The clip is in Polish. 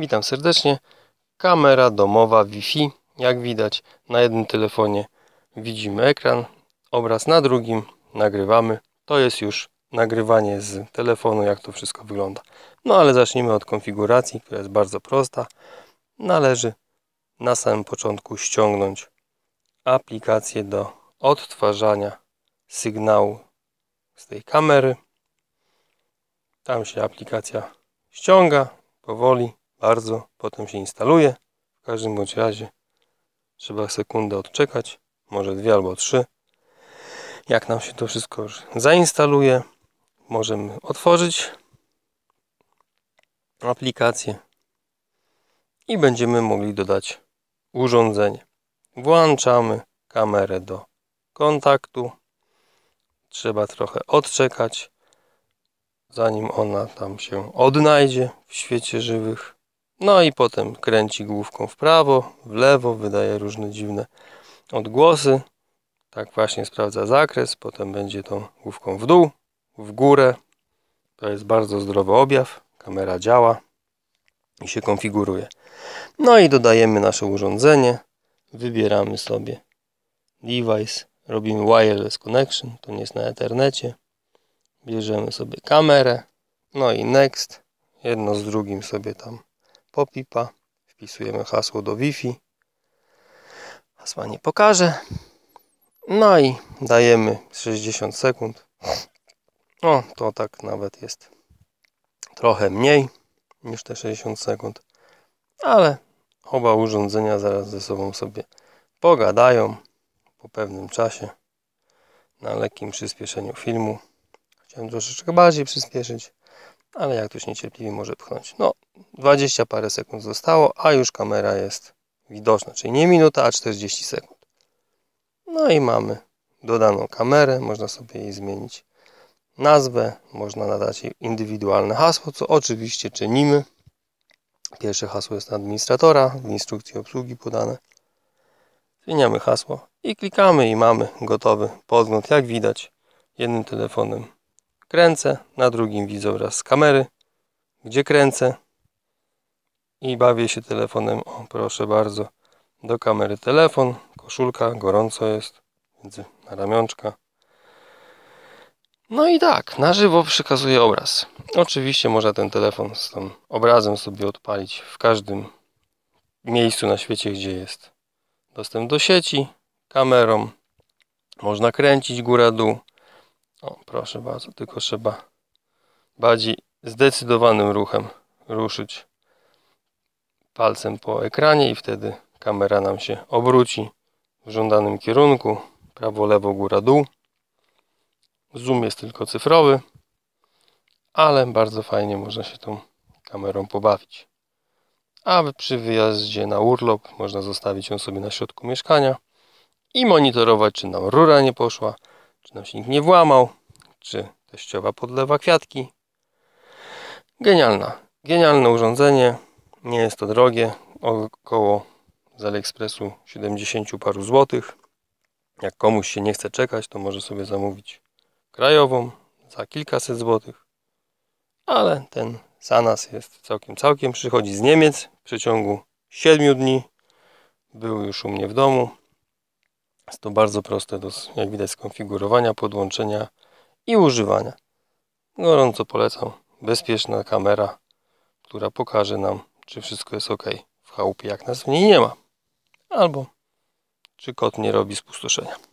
Witam serdecznie. Kamera domowa Wi-Fi. Jak widać na jednym telefonie widzimy ekran, obraz na drugim nagrywamy. To jest już nagrywanie z telefonu, jak to wszystko wygląda. No ale zacznijmy od konfiguracji, która jest bardzo prosta. Należy na samym początku ściągnąć aplikację do odtwarzania sygnału z tej kamery. Tam się aplikacja ściąga powoli bardzo, potem się instaluje. W każdym bądź razie trzeba sekundę odczekać, może dwie albo trzy. Jak nam się to wszystko już zainstaluje, możemy otworzyć aplikację i będziemy mogli dodać urządzenie. Włączamy kamerę do kontaktu. Trzeba trochę odczekać, zanim ona tam się odnajdzie w świecie żywych. No i potem kręci główką w prawo, w lewo, wydaje różne dziwne odgłosy. Tak właśnie sprawdza zakres, potem będzie tą główką w dół, w górę. To jest bardzo zdrowy objaw, kamera działa i się konfiguruje. No i dodajemy nasze urządzenie, wybieramy sobie device, robimy wireless connection, to nie jest na ethernecie. Bierzemy sobie kamerę, no i next, jedno z drugim sobie tam popipa. Wpisujemy hasło do Wi-Fi. Hasła nie pokażę. No i dajemy 60 sekund. O, to tak nawet jest trochę mniej niż te 60 sekund. Ale oba urządzenia zaraz ze sobą sobie pogadają po pewnym czasie na lekkim przyspieszeniu filmu. Chciałem troszeczkę bardziej przyspieszyć ale jak ktoś niecierpliwi może pchnąć. No, 20 parę sekund zostało, a już kamera jest widoczna, czyli nie minuta, a 40 sekund. No i mamy dodaną kamerę, można sobie jej zmienić nazwę, można nadać jej indywidualne hasło, co oczywiście czynimy. Pierwsze hasło jest administratora, w instrukcji obsługi podane. Zmieniamy hasło i klikamy i mamy gotowy podgląd, jak widać, jednym telefonem kręcę, na drugim widzę obraz z kamery, gdzie kręcę i bawię się telefonem, o proszę bardzo, do kamery telefon, koszulka, gorąco jest, więc na ramionczka. No i tak, na żywo przekazuję obraz. Oczywiście można ten telefon z tym obrazem sobie odpalić w każdym miejscu na świecie, gdzie jest dostęp do sieci, kamerą, można kręcić góra-dół, o, proszę bardzo, tylko trzeba bardziej zdecydowanym ruchem ruszyć palcem po ekranie i wtedy kamera nam się obróci w żądanym kierunku. Prawo, lewo, góra, dół. Zoom jest tylko cyfrowy, ale bardzo fajnie można się tą kamerą pobawić. A przy wyjazdzie na urlop można zostawić ją sobie na środku mieszkania i monitorować, czy nam rura nie poszła, czy nikt nie włamał, czy teściowa podlewa kwiatki. Genialna, genialne urządzenie, nie jest to drogie, około z AliExpressu 70 paru złotych. Jak komuś się nie chce czekać, to może sobie zamówić krajową za kilkaset złotych. Ale ten Sanas jest całkiem, całkiem. Przychodzi z Niemiec w przeciągu 7 dni. Był już u mnie w domu. Jest to bardzo proste do, jak widać, skonfigurowania, podłączenia i używania. Gorąco polecam. Bezpieczna kamera, która pokaże nam, czy wszystko jest ok w chałupie, jak nas w niej nie ma. Albo czy kot nie robi spustoszenia.